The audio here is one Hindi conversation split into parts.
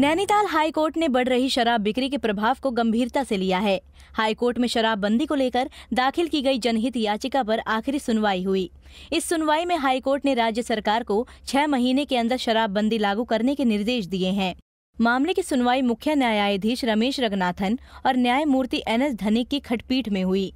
नैनीताल हाई कोर्ट ने बढ़ रही शराब बिक्री के प्रभाव को गंभीरता से लिया है हाई कोर्ट में शराबबंदी को लेकर दाखिल की गई जनहित याचिका पर आखिरी सुनवाई हुई इस सुनवाई में हाई कोर्ट ने राज्य सरकार को छह महीने के अंदर शराबबंदी लागू करने के निर्देश दिए हैं मामले की सुनवाई मुख्य न्यायाधीश रमेश रघुनाथन और न्यायमूर्ति एन एस धनिक की खटपीठ में हुई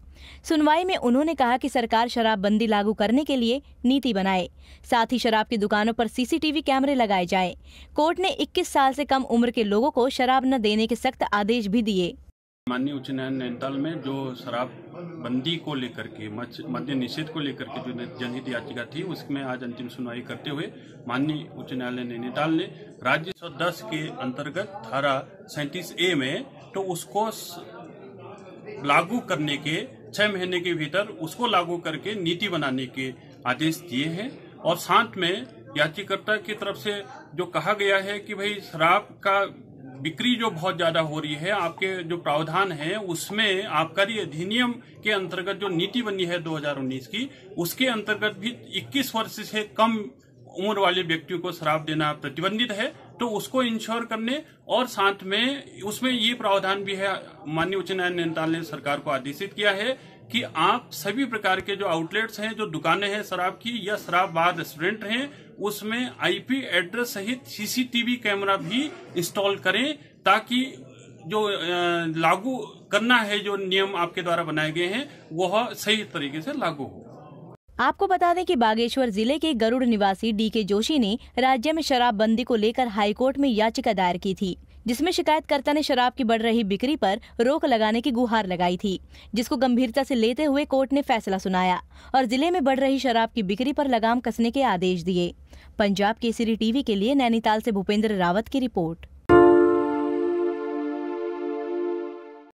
सुनवाई में उन्होंने कहा कि सरकार शराबबंदी लागू करने के लिए नीति बनाए साथ ही शराब की दुकानों पर सीसीटीवी कैमरे लगाए जाए कोर्ट ने 21 साल से कम उम्र के लोगों को शराब न देने के सख्त आदेश भी दिए माननीय उच्च न्यायालय नैनीताल में जो शराबबंदी को लेकर के मध्य निषेध को लेकर के जो जनहित याचिका थी उसमें आज अंतिम सुनवाई करते हुए माननीय उच्च न्यायालय नैनीताल ने राज्य सौ दस के अंतर्गत धारा सैतीस ए में तो उसको लागू करने के छह महीने के भीतर उसको लागू करके नीति बनाने के आदेश दिए हैं और साथ में याचिकाकर्ता की तरफ से जो कहा गया है कि भाई शराब का बिक्री जो बहुत ज्यादा हो रही है आपके जो प्रावधान है उसमें आबकारी अधिनियम के अंतर्गत जो नीति बनी है 2019 की उसके अंतर्गत भी 21 वर्ष से कम उम्र वाले व्यक्तियों को शराब देना प्रतिबंधित है तो उसको इंश्योर करने और साथ में उसमें ये प्रावधान भी है माननीय उच्च न्यायालय नैनीताल ने सरकार को आदेशित किया है कि आप सभी प्रकार के जो आउटलेट्स हैं जो दुकानें हैं शराब की या शराब बार रेस्टोरेंट हैं उसमें आईपी एड्रेस सहित सीसीटीवी कैमरा भी इंस्टॉल करें ताकि जो लागू करना है जो नियम आपके द्वारा बनाए गए हैं वह सही तरीके से लागू हो आपको बता दें कि बागेश्वर जिले के गरुड़ निवासी डी के जोशी ने राज्य में शराबबंदी को लेकर हाईकोर्ट में याचिका दायर की थी जिसमें शिकायतकर्ता ने शराब की बढ़ रही बिक्री पर रोक लगाने की गुहार लगाई थी जिसको गंभीरता से लेते हुए कोर्ट ने फैसला सुनाया और जिले में बढ़ रही शराब की बिक्री पर लगाम कसने के आदेश दिए पंजाब केसरी टीवी के लिए नैनीताल से भूपेंद्र रावत की रिपोर्ट